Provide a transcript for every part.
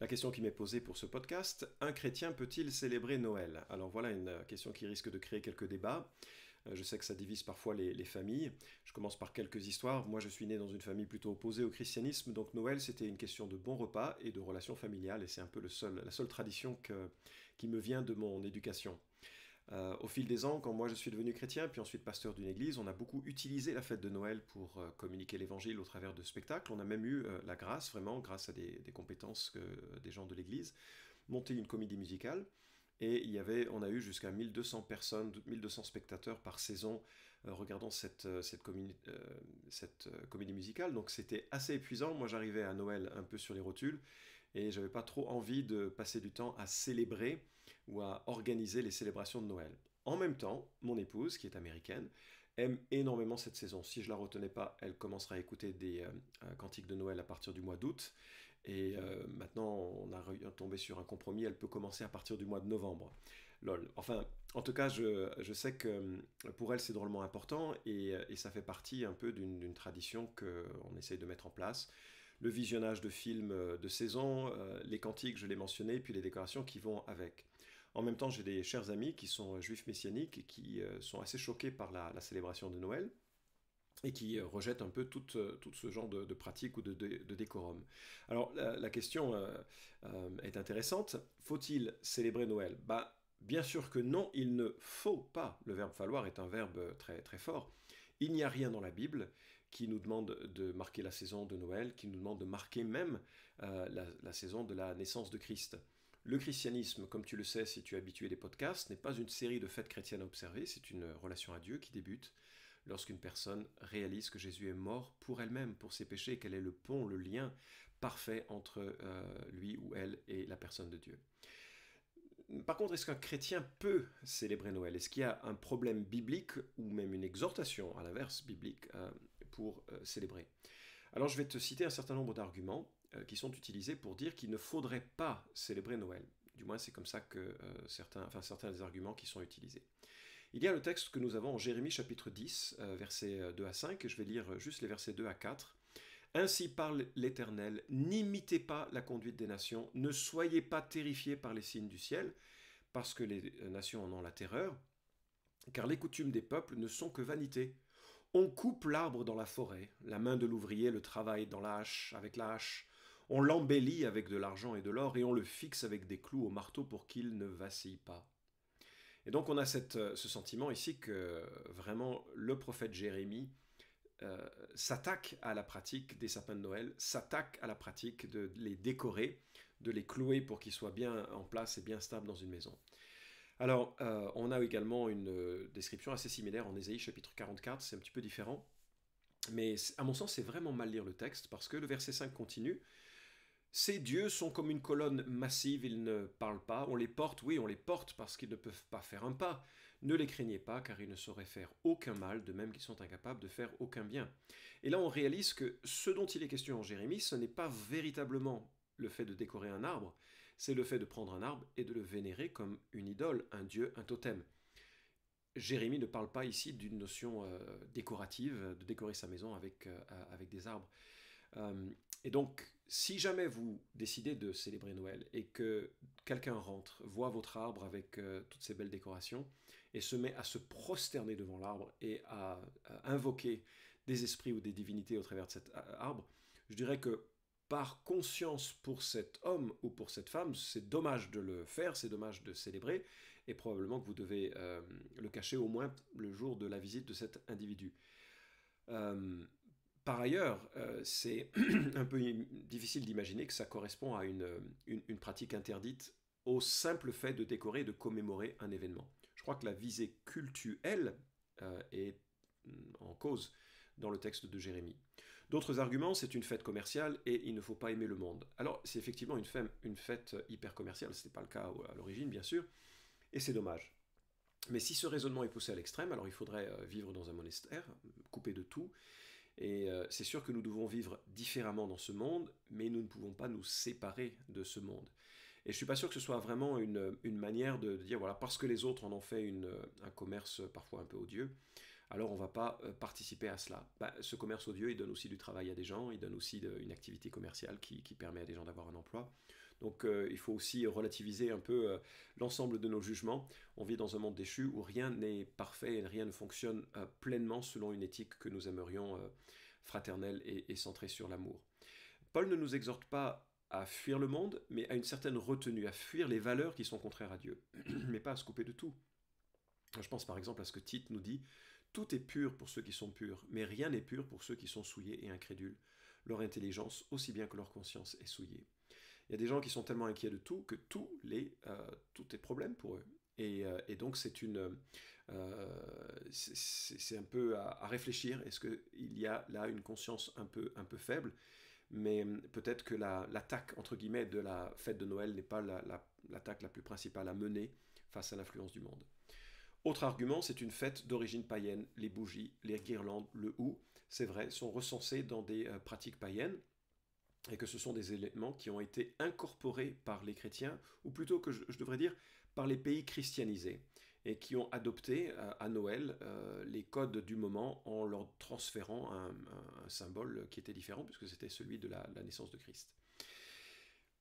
La question qui m'est posée pour ce podcast, un chrétien peut-il célébrer Noël Alors voilà une euh, question qui risque de créer quelques débats. Euh, je sais que ça divise parfois les, familles. Je commence par quelques histoires. Moi, je suis né dans une famille plutôt opposée au christianisme, donc Noël, c'était une question de bon repas et de relations familiales, et c'est un peu la seule tradition qui me vient de mon éducation. Euh, au fil des ans, quand moi je suis devenu chrétien, puis ensuite pasteur d'une église, on a beaucoup utilisé la fête de Noël pour euh, communiquer l'évangile au travers de spectacles. On a même eu euh, la grâce, vraiment, grâce à des, compétences des gens de l'église, monter une comédie musicale. Et il y avait, on a eu jusqu'à 1200 personnes, 1200 spectateurs par saison regardant cette, comédie, cette comédie musicale. Donc c'était assez épuisant. Moi j'arrivais à Noël un peu sur les rotules et j'avais pas trop envie de passer du temps à célébrer ou à organiser les célébrations de Noël. En même temps, mon épouse, qui est américaine, aime énormément cette saison. Si je la retenais pas, elle commencera à écouter des euh, euh, cantiques de Noël à partir du mois d'août. Et euh, maintenant, on a tombé sur un compromis, elle peut commencer à partir du mois de novembre. Lol. Enfin, en tout cas, je, sais que pour elle, c'est drôlement important et, ça fait partie un peu d'une tradition qu'on essaye de mettre en place. Le visionnage de films de saison, les cantiques, je l'ai mentionné, puis les décorations qui vont avec. En même temps, j'ai des chers amis qui sont euh, juifs messianiques et qui euh, sont assez choqués par la, célébration de Noël et qui euh, rejettent un peu tout, ce genre de, pratique ou de, décorum. Alors la, question est intéressante. Faut-il célébrer Noël bah, Bien sûr que non, il ne faut pas. Le verbe falloir est un verbe très, très fort. Il n'y a rien dans la Bible qui nous demande de marquer la saison de Noël, qui nous demande de marquer même la, saison de la naissance de Christ. Le christianisme, comme tu le sais si tu es habitué des podcasts, n'est pas une série de fêtes chrétiennes à observer, c'est une relation à Dieu qui débute lorsqu'une personne réalise que Jésus est mort pour elle-même, pour ses péchés, qu'elle est le pont, le lien parfait entre euh, lui ou elle et la personne de Dieu. Par contre, est-ce qu'un chrétien peut célébrer Noël Est-ce qu'il y a un problème biblique ou même une exhortation, à l'inverse biblique, euh, pour euh, célébrer Alors je vais te citer un certain nombre d'arguments euh, qui sont utilisés pour dire qu'il ne faudrait pas célébrer Noël. Du moins, c'est comme ça que euh, certains, enfin, certains des arguments qui sont utilisés. Il y a le texte que nous avons en Jérémie chapitre 10, euh, versets 2 à 5, je vais lire juste les versets 2 à 4. Ainsi parle l'Éternel, n'imitez pas la conduite des nations, ne soyez pas terrifiés par les signes du ciel, parce que les nations en ont la terreur, car les coutumes des peuples ne sont que vanité. On coupe l'arbre dans la forêt, la main de l'ouvrier le travaille dans la hache, avec la hache, on l'embellit avec de l'argent et de l'or et on le fixe avec des clous au marteau pour qu'il ne vacille pas. Et donc on a cette, euh, ce sentiment ici que vraiment le prophète Jérémie euh, s'attaque à la pratique des sapins de Noël, s'attaque à la pratique de les décorer, de les clouer pour qu'ils soient bien en place et bien stables dans une maison. Alors, euh, on a également une description assez similaire en Ésaïe chapitre 44, c'est un petit peu différent, mais à mon sens, c'est vraiment mal lire le texte parce que le verset 5 continue ces dieux sont comme une colonne massive, ils ne parlent pas. On les porte, oui, on les porte parce qu'ils ne peuvent pas faire un pas. Ne les craignez pas, car ils ne sauraient faire aucun mal, de même qu'ils sont incapables de faire aucun bien. Et là, on réalise que ce dont il est question en Jérémie, ce n'est pas véritablement le fait de décorer un arbre, c'est le fait de prendre un arbre et de le vénérer comme une idole, un dieu, un totem. Jérémie ne parle pas ici d'une notion euh, décorative, de décorer sa maison avec, euh, avec des arbres. Euh, et donc, si jamais vous décidez de célébrer Noël et que quelqu'un rentre, voit votre arbre avec euh, toutes ces belles décorations et se met à se prosterner devant l'arbre et à, invoquer des esprits ou des divinités au travers de cet euh, arbre, je dirais que par conscience pour cet homme ou pour cette femme, c'est dommage de le faire, c'est dommage de célébrer, et probablement que vous devez euh, le cacher au moins le jour de la visite de cet individu. Par ailleurs, euh, c'est un peu difficile d'imaginer que ça correspond à euh, une, pratique interdite au simple fait de décorer et de commémorer un événement. Je crois que la visée cultuelle euh, est mm, en cause dans le texte de Jérémie. D'autres arguments, c'est une fête commerciale et il ne faut pas aimer le monde. Alors c'est effectivement une fête, une fête hyper commerciale, ce n'était pas le cas à l'origine bien sûr, et c'est dommage. Mais si ce raisonnement est poussé à l'extrême, alors il faudrait vivre dans un monastère, coupé de tout, et euh, c'est sûr que nous devons vivre différemment dans ce monde, mais nous ne pouvons pas nous séparer de ce monde. Et je suis pas sûr que ce soit vraiment une, manière de, dire, voilà, parce que les autres en ont fait un commerce parfois un peu odieux, alors on va pas euh, participer à cela. Bah, ce commerce odieux, il donne aussi du travail à des gens, il donne aussi une activité commerciale qui permet à des gens d'avoir un emploi. Donc euh, il faut aussi relativiser un peu euh, l'ensemble de nos jugements. On vit dans un monde déchu où rien n'est parfait et rien ne fonctionne euh, pleinement selon une éthique que nous aimerions fraternelle et centrée sur l'amour. Paul ne nous exhorte pas à fuir le monde, mais à une certaine retenue, à fuir les valeurs qui sont contraires à Dieu, mais pas à se couper de tout. Je pense par exemple à ce que Tite nous dit Tout est pur pour ceux qui sont purs, mais rien n'est pur pour ceux qui sont souillés et incrédules. Leur intelligence, aussi bien que leur conscience, est souillée. Il y a des gens qui sont tellement inquiets de tout que euh, tout les, est problème pour eux. Et, euh, donc c'est une, euh, c'est un peu à, réfléchir. Est-ce qu'il y a là une conscience un peu, un peu faible mais hum, peut-être que l'attaque, entre guillemets, de la fête de Noël n'est pas l'attaque la, la, plus principale à mener face à l'influence du monde. Autre argument, c'est une fête d'origine païenne. Les bougies, les guirlandes, le hou, c'est vrai, sont recensées dans des pratiques païennes et que ce sont des éléments qui ont été incorporés par les chrétiens, ou plutôt que je, devrais dire par les pays christianisés, et qui ont adopté euh, à Noël euh, les codes du moment en leur transférant un, symbole qui était différent, puisque c'était celui de la, naissance de Christ.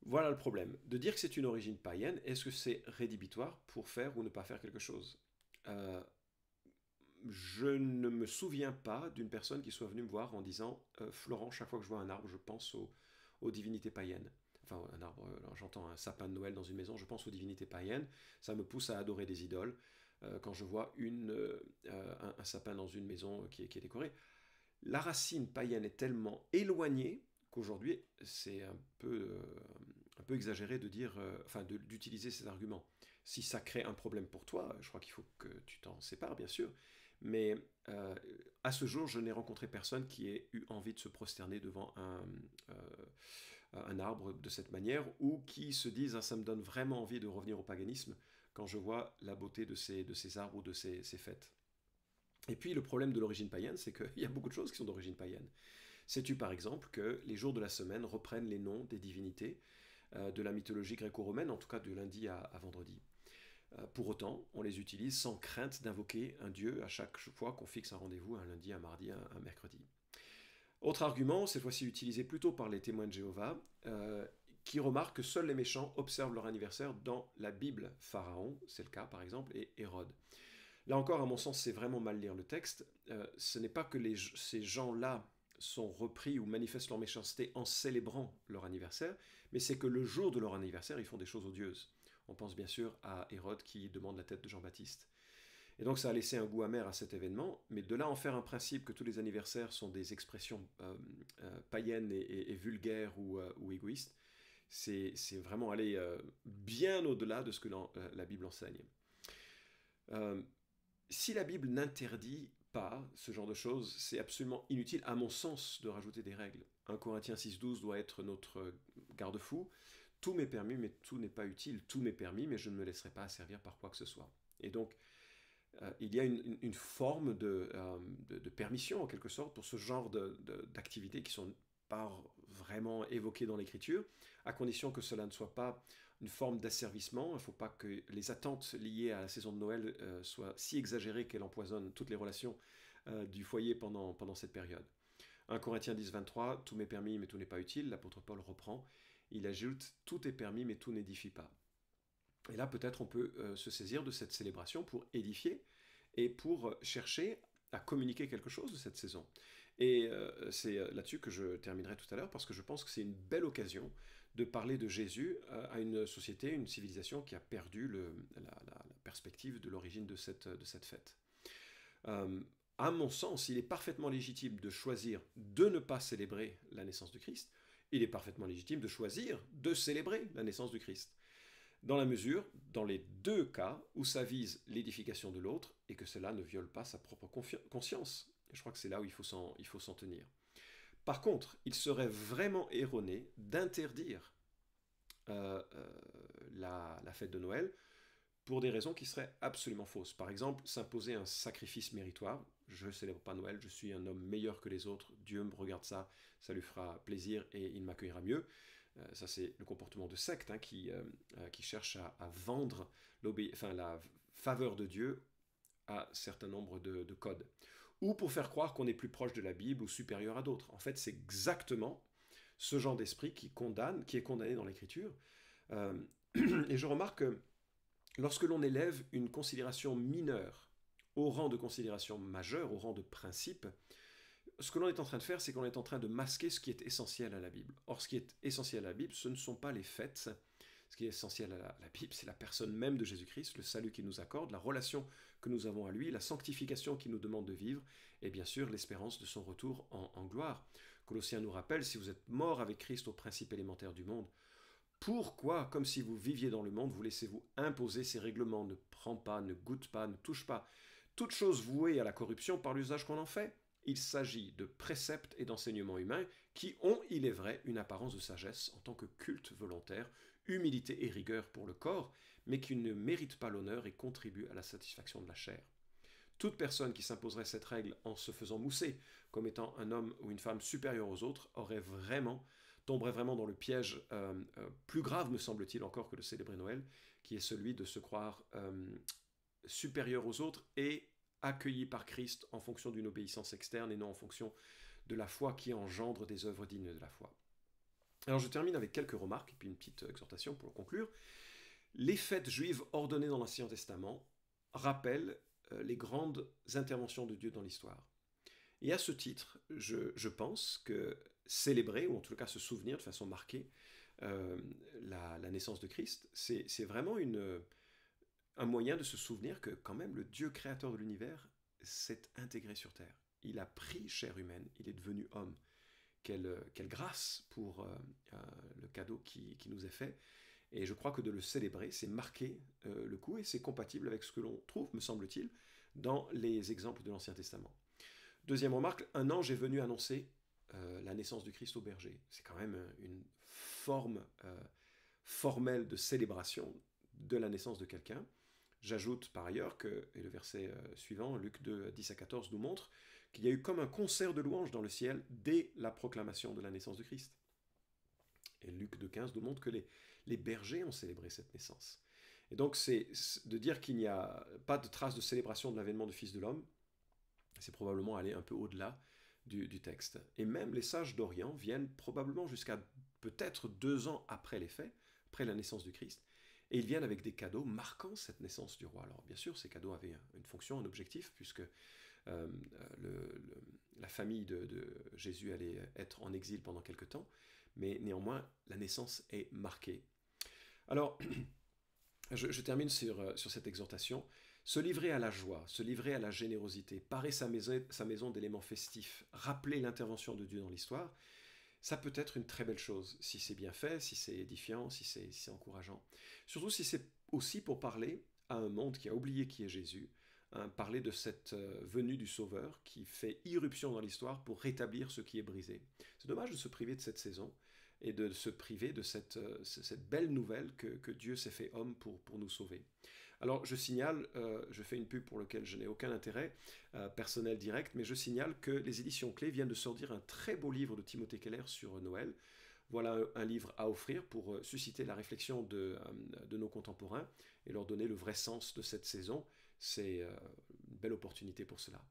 Voilà le problème. De dire que c'est une origine païenne, est-ce que c'est rédhibitoire pour faire ou ne pas faire quelque chose euh, Je ne me souviens pas d'une personne qui soit venue me voir en disant Florent, chaque fois que je vois un arbre, je pense au, aux divinités païennes. Enfin, euh, j'entends un sapin de Noël dans une maison, je pense aux divinités païennes, ça me pousse à adorer des idoles euh, quand je vois une, euh, un, sapin dans une maison qui est, qui décorée. La racine païenne est tellement éloignée qu'aujourd'hui, c'est un peu, un peu exagéré de dire, enfin, d'utiliser ces arguments. Si ça crée un problème pour toi, je crois qu'il faut que tu t'en sépares, bien sûr, mais euh, à ce jour, je n'ai rencontré personne qui ait eu envie de se prosterner devant un, euh, arbre de cette manière ou qui se dise hein, ça me donne vraiment envie de revenir au paganisme quand je vois la beauté de ces, arbres ou de ces, fêtes. Et puis le problème de l'origine païenne, c'est qu'il y a beaucoup de choses qui sont d'origine païenne. Sais-tu par exemple que les jours de la semaine reprennent les noms des divinités euh, de la mythologie gréco-romaine, en tout cas de lundi à vendredi euh, pour autant, on les utilise sans crainte d'invoquer un dieu à chaque fois qu'on fixe un rendez-vous, un lundi, un mardi, un, mercredi. Autre argument, cette fois-ci utilisé plutôt par les témoins de Jéhovah, euh, qui remarque que seuls les méchants observent leur anniversaire dans la Bible. Pharaon, c'est le cas par exemple, et Hérode. Là encore, à mon sens, c'est vraiment mal lire le texte. Euh, ce n'est pas que ces gens-là sont repris ou manifestent leur méchanceté en célébrant leur anniversaire, mais c'est que le jour de leur anniversaire, ils font des choses odieuses. On pense bien sûr à Hérode qui demande la tête de Jean-Baptiste. Et donc ça a laissé un goût amer à cet événement, mais de là en faire un principe que tous les anniversaires sont des expressions euh, euh, païennes et, vulgaires ou, euh, ou égoïstes, c'est vraiment aller bien au-delà de ce que la Bible enseigne. si la Bible n'interdit pas ce genre de choses, c'est absolument inutile, à mon sens, de rajouter des règles. 1 Corinthiens 6.12 doit être notre garde-fou. Tout m'est permis, mais tout n'est pas utile. Tout m'est permis, mais je ne me laisserai pas asservir par quoi que ce soit. Et donc, euh, il y a une, forme euh, de, de, permission, en quelque sorte, pour ce genre d'activités qui sont pas vraiment évoquées dans l'écriture, à condition que cela ne soit pas une forme d'asservissement. Il ne faut pas que les attentes liées à la saison de Noël euh, soient si exagérées qu'elles empoisonnent toutes les relations du foyer pendant, pendant cette période. 1 Corinthiens 10, 23, tout m'est permis, mais tout n'est pas utile. L'apôtre Paul reprend il ajoute Tout est permis, mais tout n'édifie pas. Et là, peut-être on peut euh, se saisir de cette célébration pour édifier et pour euh, chercher à communiquer quelque chose de cette saison. Et euh, c'est là-dessus que je terminerai tout à l'heure, parce que je pense que c'est une belle occasion de parler de Jésus à une société, une civilisation qui a perdu la, perspective de l'origine de cette, de cette fête. à mon sens, il est parfaitement légitime de choisir de ne pas célébrer la naissance du Christ, il est parfaitement légitime de choisir de célébrer la naissance du Christ. Dans la mesure, dans les deux cas où ça vise l'édification de l'autre et que cela ne viole pas sa propre conscience. je crois que c'est là où il faut s'en tenir. Par contre, il serait vraiment erroné d'interdire euh, euh, la fête de Noël pour des raisons qui seraient absolument fausses. Par exemple, s'imposer un sacrifice méritoire, je célèbre pas Noël, je suis un homme meilleur que les autres, Dieu me regarde ça, ça lui fera plaisir et il m'accueillera mieux. Euh, ça, c'est le comportement de secte hein, euh, euh, qui, cherche à, vendre enfin, la faveur de Dieu à certain nombre de, codes. Ou pour faire croire qu'on est plus proche de la Bible ou supérieur à d'autres. En fait, c'est exactement ce genre d'esprit qui condamne, qui est condamné dans l'Écriture. et je remarque que Lorsque l'on élève une considération mineure au rang de considération majeure, au rang de principe, ce que l'on est en train de faire, c'est qu'on est en train de masquer ce qui est essentiel à la Bible. Or, ce qui est essentiel à la Bible, ce ne sont pas les fêtes. Ce qui est essentiel à la, Bible, c'est la personne même de Jésus-Christ, le salut qu'il nous accorde, la relation que nous avons à lui, la sanctification qu'il nous demande de vivre, et bien sûr l'espérance de son retour en, en gloire. Colossiens nous rappelle, si vous êtes mort avec Christ au principe élémentaire du monde, pourquoi, comme si vous viviez dans le monde, vous laissez-vous imposer ces règlements Ne prends pas, ne goûte pas, ne touche pas. Toute chose vouée à la corruption par l'usage qu'on en fait. Il s'agit de préceptes et d'enseignements humains qui ont, il est vrai, une apparence de sagesse en tant que culte volontaire, humilité et rigueur pour le corps, mais qui ne méritent pas l'honneur et contribuent à la satisfaction de la chair. Toute personne qui s'imposerait cette règle en se faisant mousser, comme étant un homme ou une femme supérieur aux autres, aurait vraiment tomberait vraiment dans le piège euh, euh, plus grave, me semble-t-il, encore que le célébrer Noël, qui est celui de se croire euh, supérieur aux autres et accueilli par Christ en fonction d'une obéissance externe et non en fonction de la foi qui engendre des œuvres dignes de la foi. Alors je termine avec quelques remarques et puis une petite exhortation pour conclure. Les fêtes juives ordonnées dans l'Ancien Testament rappellent les grandes interventions de Dieu dans l'histoire. Et à ce titre, je, je pense que célébrer, ou en tout cas se souvenir de façon marquée, euh, la, naissance de Christ, c'est vraiment une, euh, un moyen de se souvenir que quand même le Dieu créateur de l'univers s'est intégré sur Terre. Il a pris chair humaine, il est devenu homme. Quelle, euh, quelle grâce pour le cadeau qui, nous est fait. Et je crois que de le célébrer, c'est marquer le coup et c'est compatible avec ce que l'on trouve, me semble-t-il, dans les exemples de l'Ancien Testament. Deuxième remarque, un ange est venu annoncer euh, la naissance du Christ au berger. C'est quand même euh, une forme euh, formelle de célébration de la naissance de quelqu'un. J'ajoute par ailleurs que, et le verset suivant, Luc 2, 10 à 14, nous montre qu'il y a eu comme un concert de louanges dans le ciel dès la proclamation de la naissance du Christ. Et Luc 2, 15 nous montre que les, les bergers ont célébré cette naissance. Et donc, c'est de dire qu'il n'y a pas de trace de célébration de l'avènement du Fils de l'homme, c'est probablement aller un peu au-delà du, texte. Et même les sages d'Orient viennent probablement jusqu'à peut-être deux ans après les faits, après la naissance du Christ, et ils viennent avec des cadeaux marquant cette naissance du roi. Alors bien sûr, ces cadeaux avaient une fonction, un objectif, puisque euh, la famille de, Jésus allait être en exil pendant quelque temps, mais néanmoins, la naissance est marquée. Alors, je, termine sur euh, cette exhortation. Se livrer à la joie, se livrer à la générosité, parer sa maison, d'éléments festifs, rappeler l'intervention de Dieu dans l'histoire, ça peut être une très belle chose, si c'est bien fait, si c'est édifiant, si c'est encourageant. Surtout si c'est aussi pour parler à un monde qui a oublié qui est Jésus, hein, parler de cette euh, venue du Sauveur qui fait irruption dans l'histoire pour rétablir ce qui est brisé. C'est dommage de se priver de cette saison et de se priver de cette, euh, belle nouvelle que, Dieu s'est fait homme pour nous sauver. Alors je signale, euh, je fais une pub pour laquelle je n'ai aucun intérêt euh, personnel direct, mais je signale que les éditions clés viennent de sortir un très beau livre de Timothée Keller sur euh, Noël. Voilà un, livre à offrir pour susciter la réflexion de, de, nos contemporains et leur donner le vrai sens de cette saison. C'est une belle opportunité pour cela.